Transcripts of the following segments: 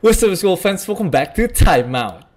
What's up, school fans? Welcome back to Out.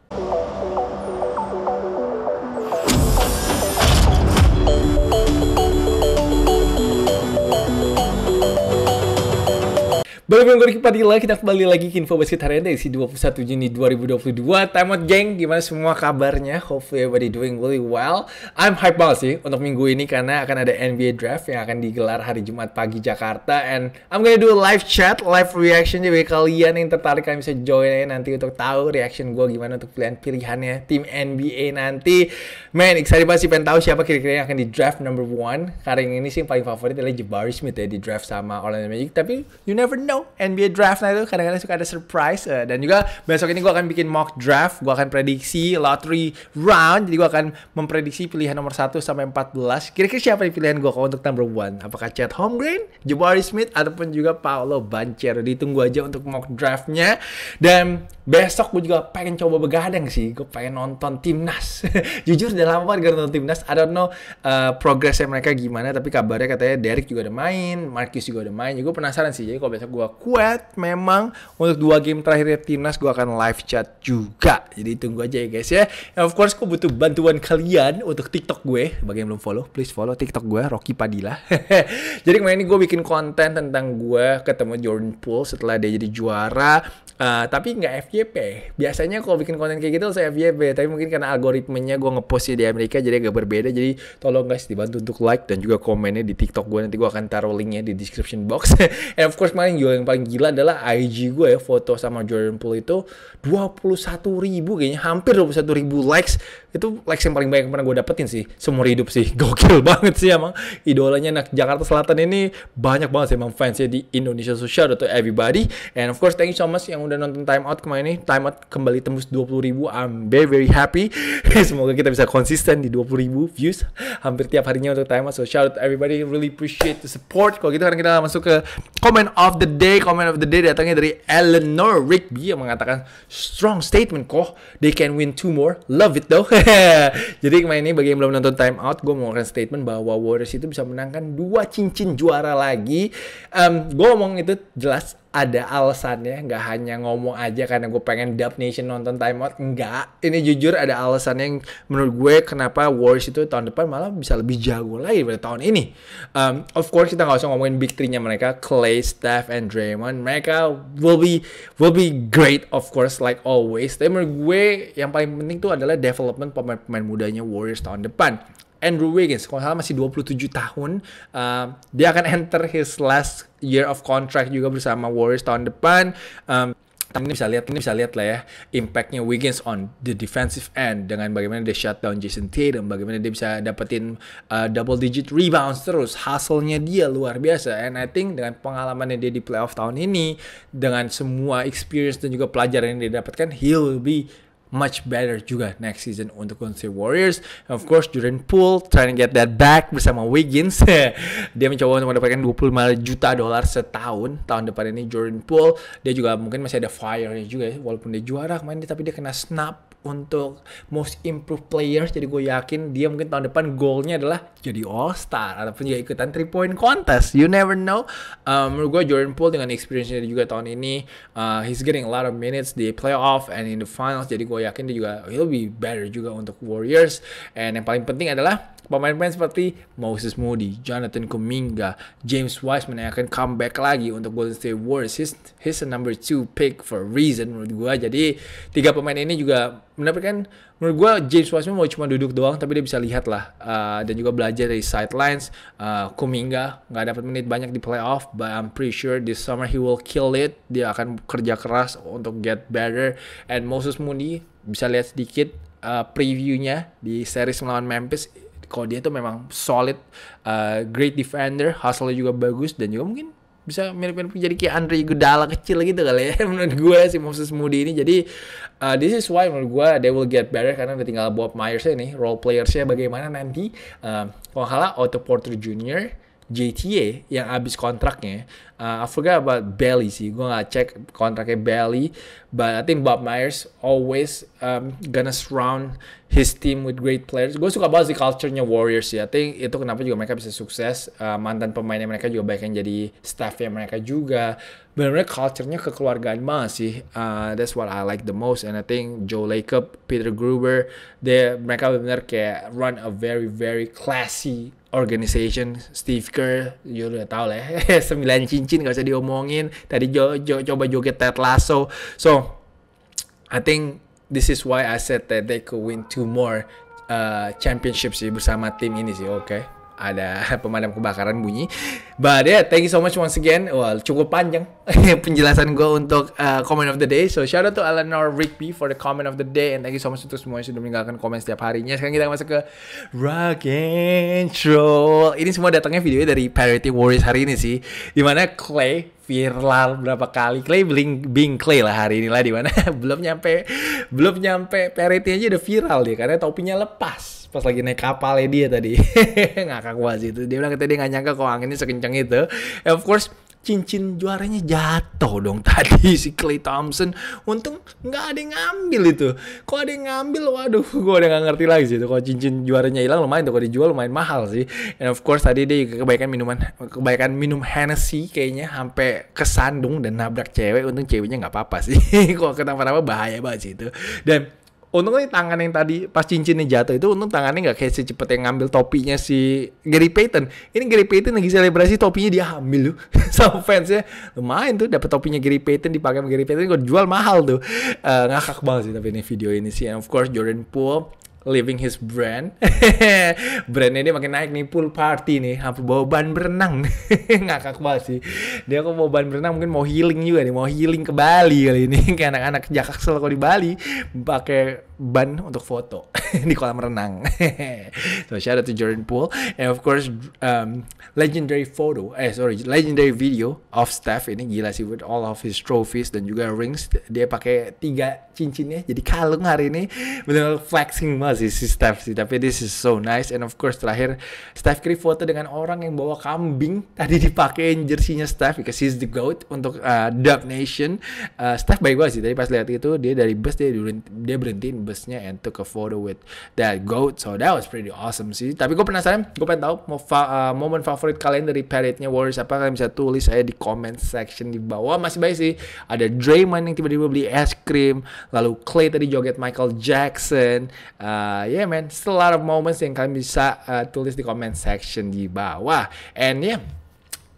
Balik lagi kembali lagi, kita kembali lagi ke Info Basket hari ini dari 21 Juni 2022. Time out, geng. Gimana semua kabarnya? Hopefully everybody doing really well. I'm hype banget sih untuk minggu ini karena akan ada NBA Draft yang akan digelar hari Jumat pagi Jakarta. And I'm gonna do a live chat, live reaction. Jadi kalian yang tertarik kalian bisa join aja nanti untuk tahu reaction gue gimana untuk pilihan-pilihannya tim NBA nanti. Man, excited banget sih pengen tahu siapa kira-kira yang akan di draft number one. Karena yang ini sih yang paling favorit adalah Jabari Smith ya di draft sama Orlando Magic. Tapi you never know, NBA draft nah itu kadang-kadang suka ada surprise. Uh, dan juga besok ini gue akan bikin mock draft, gue akan prediksi lottery round. Jadi gue akan memprediksi pilihan nomor 1 sampai 14. Kira-kira siapa yang pilihan gue untuk number one? Apakah Chad Holmgren, Jabari Smith, ataupun juga Paolo Banchero? Ditunggu aja untuk mock draftnya. Dan besok gue juga pengen coba begadang sih. Gue pengen nonton timnas. Jujur udah lama banget gak nonton timnas. I don't know uh, progresnya mereka gimana, tapi kabarnya katanya Derek juga udah main, Marcus juga udah main. Jadi ya, gue penasaran sih. Jadi kalau besok gue kuat, memang untuk dua game terakhirnya timnas gue akan live chat juga. Jadi tunggu aja ya guys ya. And of course gue butuh bantuan kalian untuk TikTok gue. Bagi yang belum follow, please follow TikTok gue Rocky Padilla. jadi kemarin ini gue bikin konten tentang gue ketemu Jordan Poole setelah dia jadi juara Uh, tapi nggak FYP. Biasanya kalau bikin konten kayak gitu saya FYP, tapi mungkin karena algoritmenya gue ngepost di Amerika jadi agak berbeda. Jadi tolong guys dibantu untuk like dan juga komennya di TikTok gue nanti gue akan taruh linknya di description box. And eh, of course kemarin yang paling gila adalah IG gue ya foto sama Jordan Poole itu 21 ribu kayaknya hampir 21 ribu likes itu likes yang paling banyak yang pernah gue dapetin sih Semua hidup sih gokil banget sih emang idolanya anak Jakarta Selatan ini banyak banget sih emang fansnya di Indonesia social atau everybody and of course thank you so much yang udah nonton Time Out kemarin ini Time Out kembali tembus 20 ribu I'm very very happy semoga kita bisa konsisten di 20 ribu views hampir tiap harinya untuk Time Out so shout out everybody really appreciate the support kalau gitu kan kita masuk ke comment of the day comment of the day datangnya dari Eleanor Rigby yang mengatakan strong statement kok they can win two more love it though jadi kemarin ini bagi yang belum nonton Time Out gue mau statement bahwa Warriors itu bisa menangkan dua cincin juara lagi um, gue ngomong itu jelas ada alasannya nggak hanya ngomong aja karena gue pengen Dub Nation nonton timeout enggak ini jujur ada alasannya yang menurut gue kenapa Warriors itu tahun depan malah bisa lebih jago lagi pada tahun ini um, of course kita nggak usah ngomongin big three-nya mereka Clay, Steph, and Draymond mereka will be will be great of course like always tapi menurut gue yang paling penting tuh adalah development pemain-pemain mudanya Warriors tahun depan Andrew Wiggins kalau salah masih 27 tahun uh, dia akan enter his last year of contract juga bersama Warriors tahun depan um, ini bisa lihat ini bisa lihat lah ya impactnya Wiggins on the defensive end dengan bagaimana dia shutdown Jason Tatum bagaimana dia bisa dapetin uh, double digit rebounds terus hasilnya dia luar biasa and I think dengan pengalaman yang dia di playoff tahun ini dengan semua experience dan juga pelajaran yang dia dapatkan he'll be much better juga next season untuk Golden State Warriors. Of course, Jordan Poole trying to get that back bersama Wiggins. dia mencoba untuk mendapatkan 25 juta dolar setahun tahun depan ini Jordan Poole. Dia juga mungkin masih ada fire-nya juga ya, walaupun dia juara kemarin tapi dia kena snap untuk most improved players jadi gue yakin dia mungkin tahun depan goalnya adalah jadi all star ataupun juga ikutan three point contest you never know um, menurut gue Jordan Poole dengan experience-nya juga tahun ini uh, he's getting a lot of minutes di playoff and in the finals jadi gue yakin dia juga he'll be better juga untuk Warriors and yang paling penting adalah pemain-pemain seperti Moses Moody, Jonathan Kuminga, James Wiseman yang akan comeback lagi untuk Golden State Warriors. He's, he's a number two pick for reason menurut gue. Jadi tiga pemain ini juga mendapatkan menurut gue James Wiseman mau cuma duduk doang tapi dia bisa lihat lah uh, dan juga belajar dari sidelines uh, Kuminga nggak dapat menit banyak di playoff but I'm pretty sure this summer he will kill it dia akan kerja keras untuk get better and Moses Moody bisa lihat sedikit uh, previewnya di series melawan Memphis kalau dia tuh memang solid uh, great defender hustle juga bagus dan juga mungkin bisa mirip-mirip jadi kayak Andre Iguodala kecil gitu kali ya menurut gue si Moses Moody ini jadi uh, this is why menurut gue they will get better karena udah tinggal Bob Myers ini role playersnya bagaimana nanti uh, kalau kalah salah Otto Porter Jr JTA yang habis kontraknya. Uh, I forgot about Belly sih. Gue nggak cek kontraknya Belly. But I think Bob Myers always um, gonna surround his team with great players. Gue suka banget sih culture-nya Warriors sih. I think itu kenapa juga mereka bisa sukses. Uh, mantan pemainnya mereka juga baik yang jadi staffnya mereka juga. Benar-benar culture-nya kekeluargaan banget sih. Uh, that's what I like the most. And I think Joe Lacob, Peter Gruber, they, mereka benar-benar kayak run a very, very classy Organization, Steve Kerr, juga udah tau lah ya. Sembilan cincin gak usah diomongin. Tadi jo, jo, coba joget Ted Lasso. So, I think this is why I said that they could win two more uh, championships sih bersama tim ini sih, oke. Okay? ada pemadam kebakaran bunyi. But yeah, thank you so much once again. Well, cukup panjang penjelasan gue untuk uh, comment of the day. So shout out to Eleanor Rigby for the comment of the day and thank you so much untuk semua yang sudah meninggalkan komen setiap harinya. Sekarang kita masuk ke rock and roll. Ini semua datangnya videonya dari Parity Warriors hari ini sih. Dimana Clay viral berapa kali Clay bling bing Clay lah hari ini lah di mana belum nyampe belum nyampe parity aja udah viral dia karena topinya lepas pas lagi naik kapal ya dia tadi ngakak banget itu dia bilang tadi nggak nyangka kok anginnya sekencang itu And eh, of course cincin juaranya jatuh dong tadi si Clay Thompson untung nggak ada yang ngambil itu kok ada yang ngambil waduh gue udah nggak ngerti lagi sih itu kok cincin juaranya hilang lumayan tuh kok dijual lumayan mahal sih and of course tadi dia kebaikan minuman kebaikan minum Hennessy kayaknya sampai kesandung dan nabrak cewek untung ceweknya nggak apa-apa sih kok kenapa apa bahaya banget sih itu dan untungnya tangan yang tadi pas cincinnya jatuh itu untung tangannya nggak kayak secepat yang ngambil topinya si Gary Payton ini Gary Payton lagi selebrasi topinya dia ambil loh sama fansnya lumayan tuh dapat topinya Gary Payton dipakai sama Gary Payton gue jual mahal tuh uh, ngakak banget sih tapi ini video ini sih and of course Jordan Poole living his brand. Brandnya dia makin naik nih pool party nih, hampir bawa ban berenang. Ngakak banget sih. Dia kok bawa ban berenang mungkin mau healing juga nih, mau healing ke Bali kali ini. Kayak anak-anak Jakarta kalau di Bali pakai ban untuk foto di kolam renang. so shout out to Jordan Poole and of course um, legendary photo, eh sorry, legendary video of Steph ini gila sih with all of his trophies dan juga rings. Dia pakai tiga cincinnya. Jadi kalung hari ini benar flexing banget sih si Steph sih. Tapi this is so nice and of course terakhir Steph Curry foto dengan orang yang bawa kambing tadi dipakein jersinya Steph because he's the goat untuk uh, Dub Nation. Uh, Steph baik banget sih tadi pas lihat itu dia dari bus dia dia berhentiin busnya and took a photo with that goat. So that was pretty awesome sih. Tapi gue penasaran, gue pengen tahu mau fa uh, momen favorit kalian dari parade-nya Warriors apa kalian bisa tulis saya di comment section di bawah. Masih baik sih. Ada Draymond yang tiba-tiba beli es krim, lalu Clay tadi joget Michael Jackson. Uh, yeah man, still a lot of moments yang kalian bisa uh, tulis di comment section di bawah. And yeah,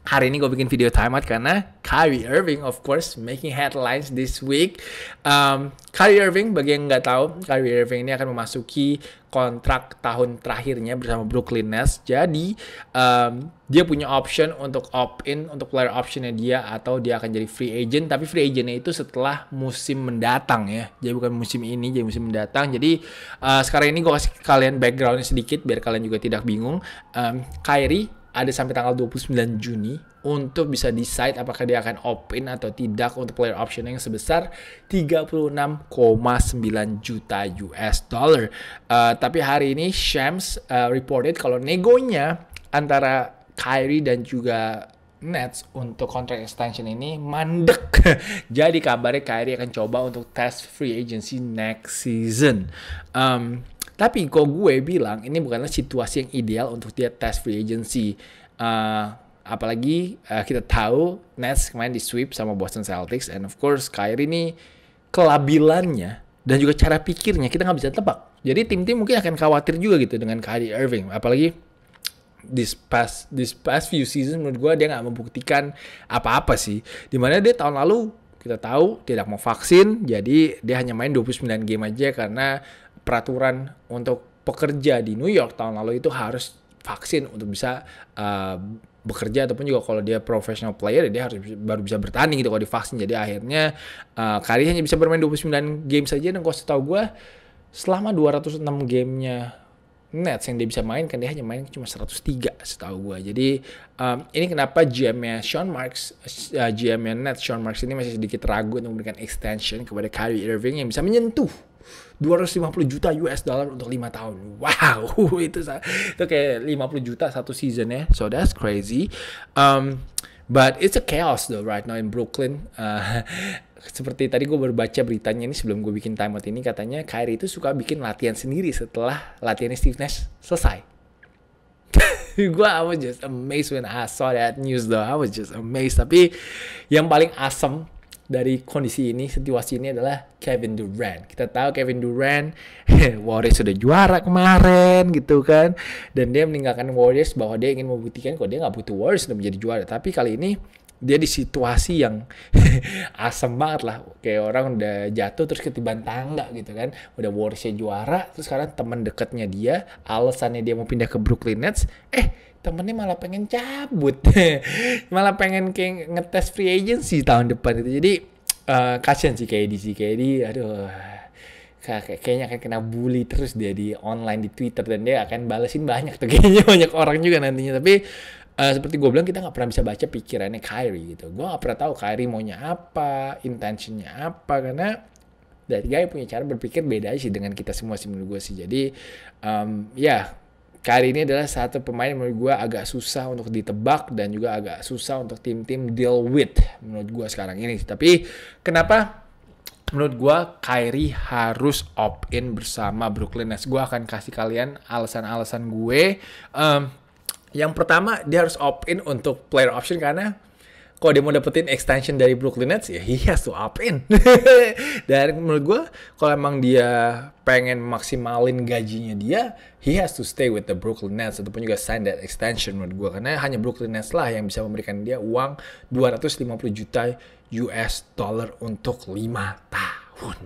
hari ini gue bikin video timeout karena Kyrie Irving of course making headlines this week. Um, Kyrie Irving bagi yang nggak tahu, Kyrie Irving ini akan memasuki kontrak tahun terakhirnya bersama Brooklyn Nets. Jadi um, dia punya option untuk opt in untuk player optionnya dia atau dia akan jadi free agent. Tapi free agentnya itu setelah musim mendatang ya. Jadi bukan musim ini, jadi musim mendatang. Jadi uh, sekarang ini gue kasih kalian backgroundnya sedikit biar kalian juga tidak bingung. Um, Kyrie ada sampai tanggal 29 Juni untuk bisa decide apakah dia akan open atau tidak untuk player option yang sebesar 36,9 juta US dollar. Uh, tapi hari ini Shams uh, reported kalau negonya antara Kyrie dan juga Nets untuk kontrak extension ini mandek. Jadi kabarnya Kyrie akan coba untuk test free agency next season. Um, tapi kok gue bilang ini bukanlah situasi yang ideal untuk dia tes free agency. Uh, apalagi uh, kita tahu Nets kemarin di sweep sama Boston Celtics and of course Kyrie ini kelabilannya dan juga cara pikirnya kita nggak bisa tebak. Jadi tim-tim mungkin akan khawatir juga gitu dengan Kyrie Irving, apalagi this past this past few season menurut gue dia nggak membuktikan apa-apa sih. Dimana dia tahun lalu kita tahu tidak mau vaksin, jadi dia hanya main 29 game aja karena peraturan untuk pekerja di New York tahun lalu itu harus vaksin untuk bisa uh, bekerja ataupun juga kalau dia professional player dia harus baru bisa bertanding gitu kalau divaksin jadi akhirnya uh, eh, kali hanya bisa bermain 29 game saja dan kalau setahu gue selama 206 gamenya Nets yang dia bisa main kan dia hanya main cuma 103 setahu gue jadi um, ini kenapa GM-nya Sean Marks uh, GM-nya Nets Sean Marks ini masih sedikit ragu untuk memberikan extension kepada Kyrie Irving yang bisa menyentuh 250 juta US dollar untuk 5 tahun. Wow, itu itu kayak 50 juta satu season ya. So that's crazy. Um, but it's a chaos though right now in Brooklyn. Uh, seperti tadi gue baru baca beritanya ini sebelum gue bikin timeout ini katanya Kyrie itu suka bikin latihan sendiri setelah latihan Steve Nash selesai. gue I was just amazed when I saw that news though. I was just amazed. Tapi yang paling asem awesome dari kondisi ini, situasi ini adalah Kevin Durant. Kita tahu Kevin Durant, Warriors sudah juara kemarin gitu kan. Dan dia meninggalkan Warriors bahwa dia ingin membuktikan kalau dia nggak butuh Warriors untuk menjadi juara. Tapi kali ini dia di situasi yang asem banget lah. Kayak orang udah jatuh terus ketiban tangga gitu kan. Udah Warriors juara, terus sekarang teman dekatnya dia, alasannya dia mau pindah ke Brooklyn Nets, eh temennya malah pengen cabut malah pengen kayak ngetes free agency tahun depan itu jadi uh, eh, kasian sih si sih di aduh kayaknya akan kena bully terus dia di online di Twitter dan dia akan balesin banyak tuh kayaknya banyak orang juga nantinya tapi uh, seperti gue bilang kita nggak pernah bisa baca pikirannya Kyrie gitu gue nggak pernah tahu Kyrie maunya apa intentionnya apa karena dari guy punya cara berpikir beda sih dengan kita semua sih menurut gue sih jadi um, ya kali ini adalah satu pemain menurut gue agak susah untuk ditebak dan juga agak susah untuk tim-tim deal with menurut gue sekarang ini. Tapi kenapa menurut gue Kyrie harus opt in bersama Brooklyn Nets? Gue akan kasih kalian alasan-alasan gue. Um, yang pertama dia harus opt in untuk player option karena kalau dia mau dapetin extension dari Brooklyn Nets ya he has to up in dan menurut gue kalau emang dia pengen maksimalin gajinya dia he has to stay with the Brooklyn Nets ataupun juga sign that extension menurut gue karena hanya Brooklyn Nets lah yang bisa memberikan dia uang 250 juta US dollar untuk 5 tahun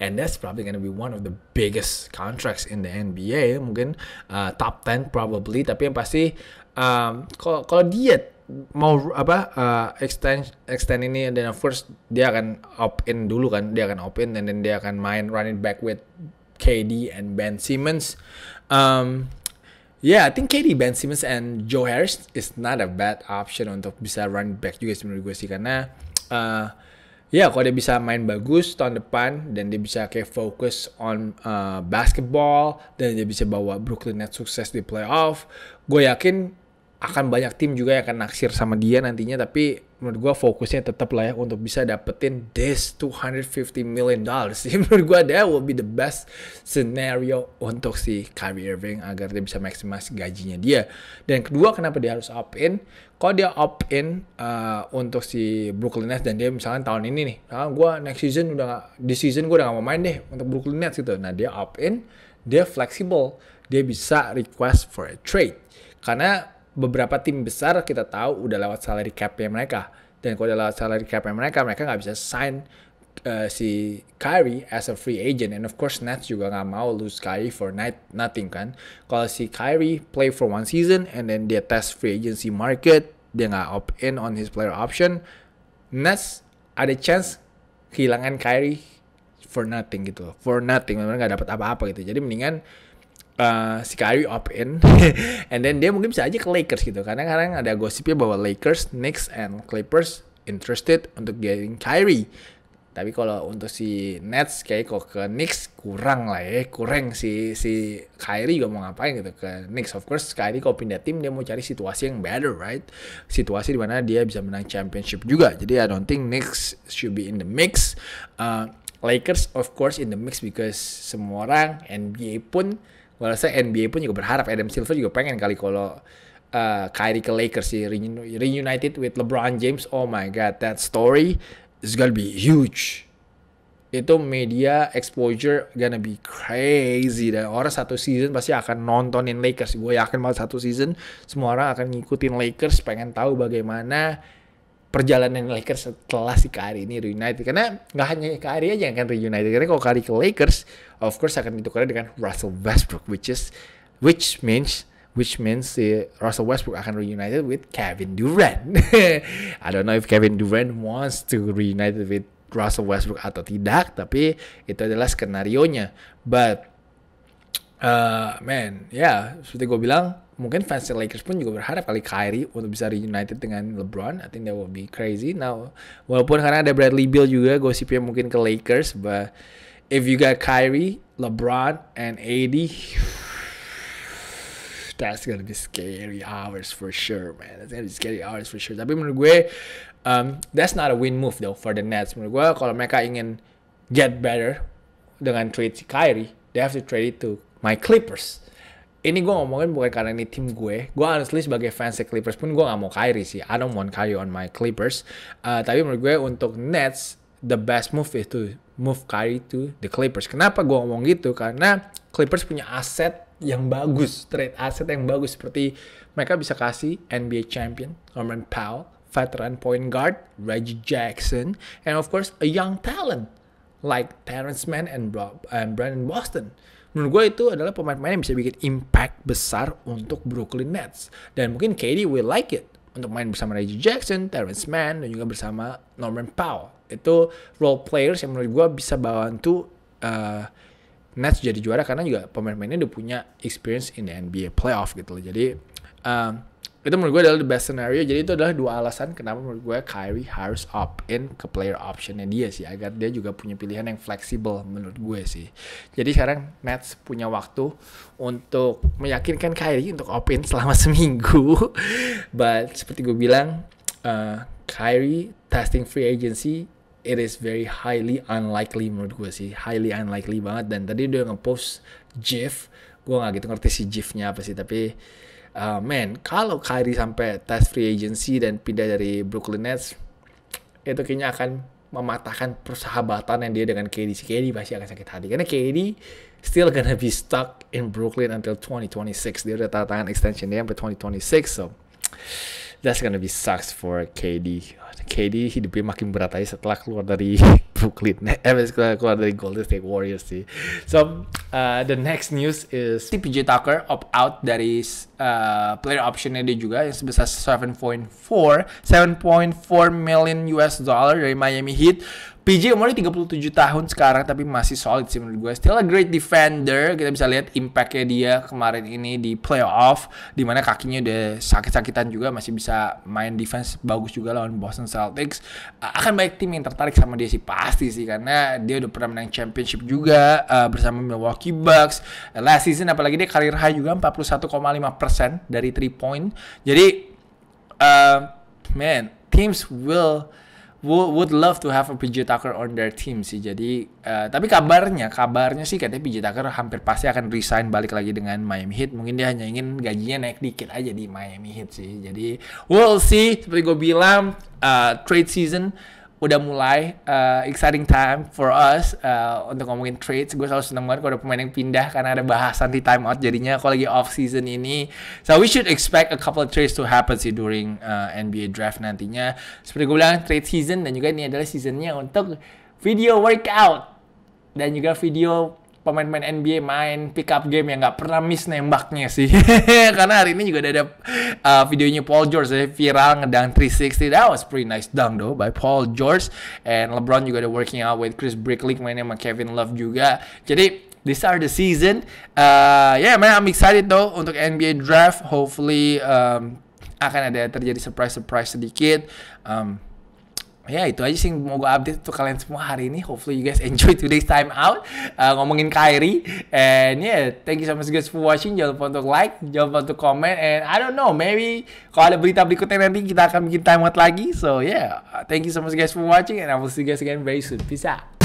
and that's probably gonna be one of the biggest contracts in the NBA mungkin uh, top 10 probably tapi yang pasti um, kalau dia mau apa uh, extend extend ini and then course dia akan opt in dulu kan dia akan opt in and then dia akan main running back with KD and Ben Simmons um, yeah I think KD Ben Simmons and Joe Harris is not a bad option untuk bisa run back juga menurut gue sih karena uh, ya yeah, kalau dia bisa main bagus tahun depan dan dia bisa kayak fokus on uh, basketball dan dia bisa bawa Brooklyn Nets sukses di playoff gue yakin akan banyak tim juga yang akan naksir sama dia nantinya tapi menurut gue fokusnya tetap lah ya untuk bisa dapetin this 250 million dollars menurut gue that will be the best scenario untuk si Kyrie Irving agar dia bisa maksimal gajinya dia dan kedua kenapa dia harus opt in kalau dia opt in uh, untuk si Brooklyn Nets dan dia misalkan tahun ini nih nah gue next season udah gak, di season gue udah gak mau main deh untuk Brooklyn Nets gitu nah dia opt in dia fleksibel dia bisa request for a trade karena beberapa tim besar kita tahu udah lewat salary cap mereka. Dan kalau udah lewat salary cap mereka, mereka nggak bisa sign uh, si Kyrie as a free agent. And of course Nets juga nggak mau lose Kyrie for night, nothing kan. Kalau si Kyrie play for one season and then dia test free agency market, dia nggak opt in on his player option, Nets ada chance kehilangan Kyrie for nothing gitu For nothing, mereka nggak dapat apa-apa gitu. Jadi mendingan Uh, si Kyrie up in, and then dia mungkin bisa aja ke Lakers gitu, karena kadang ada gosipnya bahwa Lakers, Knicks, and Clippers interested untuk getting Kyrie. Tapi kalau untuk si Nets kayak kok ke Knicks kurang lah ya, kurang si si Kyrie gak mau ngapain gitu ke Knicks. Of course Kyrie kalau pindah tim dia mau cari situasi yang better, right? Situasi di mana dia bisa menang championship juga. Jadi I don't think Knicks should be in the mix. Uh, Lakers of course in the mix because semua orang NBA pun walaupun NBA pun juga berharap Adam Silver juga pengen kali kalau uh, Kyrie ke Lakers sih reunited with LeBron James. Oh my god, that story is gonna be huge. Itu media exposure gonna be crazy dan orang satu season pasti akan nontonin Lakers. Gue yakin malah satu season semua orang akan ngikutin Lakers pengen tahu bagaimana perjalanan Lakers setelah si Kyrie ini reunited karena nggak hanya Kyrie aja yang akan reunited karena kalau Kyrie ke Lakers of course akan ditukar dengan Russell Westbrook which is which means which means si Russell Westbrook akan reunited with Kevin Durant I don't know if Kevin Durant wants to reunited with Russell Westbrook atau tidak tapi itu adalah skenario nya but uh, man ya yeah, seperti gue bilang mungkin fans Lakers pun juga berharap kali Kyrie untuk bisa reunited dengan LeBron. I think that will be crazy. Now, walaupun karena ada Bradley Beal juga, gosipnya mungkin ke Lakers, but if you got Kyrie, LeBron, and AD, that's gonna be scary hours for sure, man. That's gonna be scary hours for sure. Tapi menurut gue, um, that's not a win move though for the Nets. Menurut gue, kalau mereka ingin get better dengan trade si Kyrie, they have to trade it to my Clippers ini gue ngomongin bukan karena ini tim gue. Gue honestly sebagai fans Clippers pun gue gak mau Kyrie sih. I don't want Kyrie on my Clippers. Uh, tapi menurut gue untuk Nets, the best move itu move Kyrie to the Clippers. Kenapa gue ngomong gitu? Karena Clippers punya aset yang bagus, trade aset yang bagus seperti mereka bisa kasih NBA champion Norman Powell, veteran point guard Reggie Jackson, and of course a young talent like Terrence Mann and Brandon Boston menurut gue itu adalah pemain-pemain yang bisa bikin impact besar untuk Brooklyn Nets dan mungkin KD will like it untuk main bersama Reggie Jackson, Terrence Mann, dan juga bersama Norman Powell. Itu role players yang menurut gue bisa bantu uh, Nets jadi juara karena juga pemain-pemainnya udah punya experience in the NBA playoff gitu loh. Jadi eh, itu menurut gue adalah the best scenario. Jadi itu adalah dua alasan kenapa menurut gue Kyrie harus opt in ke player optionnya dia sih agar dia juga punya pilihan yang fleksibel menurut gue sih. Jadi sekarang Nets punya waktu untuk meyakinkan Kyrie untuk opt in selama seminggu. But seperti gue bilang, uh, Kyrie testing free agency it is very highly unlikely menurut gue sih highly unlikely banget dan tadi udah ngepost GIF gue nggak gitu ngerti si GIF-nya apa sih tapi uh, man kalau Kyrie sampai test free agency dan pindah dari Brooklyn Nets itu kayaknya akan mematahkan persahabatan yang dia dengan KD. Si KD pasti akan sakit hati. Karena KD still gonna be stuck in Brooklyn until 2026. Dia udah tanda tangan extension dia sampai 2026. So, That's gonna be sucks for KD. KD hidupnya makin berat aja setelah keluar dari Brooklyn eh, setelah keluar dari Golden State Warriors sih. So uh, the next news is si PJ Tucker opt out dari uh, player optionnya dia juga yang sebesar 7.4 7.4 million US dollar dari Miami Heat PJ umurnya 37 tahun sekarang tapi masih solid sih menurut gue. Still a great defender. Kita bisa lihat impact-nya dia kemarin ini di playoff. di mana kakinya udah sakit-sakitan juga masih bisa main defense bagus juga lawan Boston Celtics. Akan banyak tim yang tertarik sama dia sih pasti sih. Karena dia udah pernah menang championship juga uh, bersama Milwaukee Bucks. E, last season apalagi dia karir high juga 41,5% dari 3 point. Jadi uh, man, teams will would love to have a PJ Tucker on their team sih. Jadi uh, tapi kabarnya kabarnya sih katanya PJ Tucker hampir pasti akan resign balik lagi dengan Miami Heat. Mungkin dia hanya ingin gajinya naik dikit aja di Miami Heat sih. Jadi we'll see. Seperti gue bilang uh, trade season udah mulai uh, exciting time for us uh, untuk ngomongin trades. Gue selalu seneng banget kalau ada pemain yang pindah karena ada bahasan di timeout Jadinya kalau lagi off season ini, so we should expect a couple of trades to happen sih during uh, eh, NBA draft nantinya. Seperti gue bilang trade season dan juga ini adalah seasonnya untuk video workout dan juga video pemain-pemain NBA main pick up game yang nggak pernah miss nembaknya sih. Karena hari ini juga ada uh, videonya Paul George eh, viral ngedang 360. That was pretty nice dunk though by Paul George. And LeBron juga ada working out with Chris Brickley mainnya sama Kevin Love juga. Jadi this are the season. Uh, yeah, man, I'm excited though untuk NBA draft. Hopefully um, akan ada terjadi surprise-surprise sedikit. Um, ya itu aja sih mau gue update untuk kalian semua hari ini hopefully you guys enjoy today's time out uh, ngomongin Kyrie and yeah thank you so much guys for watching jangan lupa untuk like jangan lupa untuk comment and I don't know maybe kalau ada berita berikutnya nanti kita akan bikin time out lagi so yeah thank you so much guys for watching and I will see you guys again very soon peace out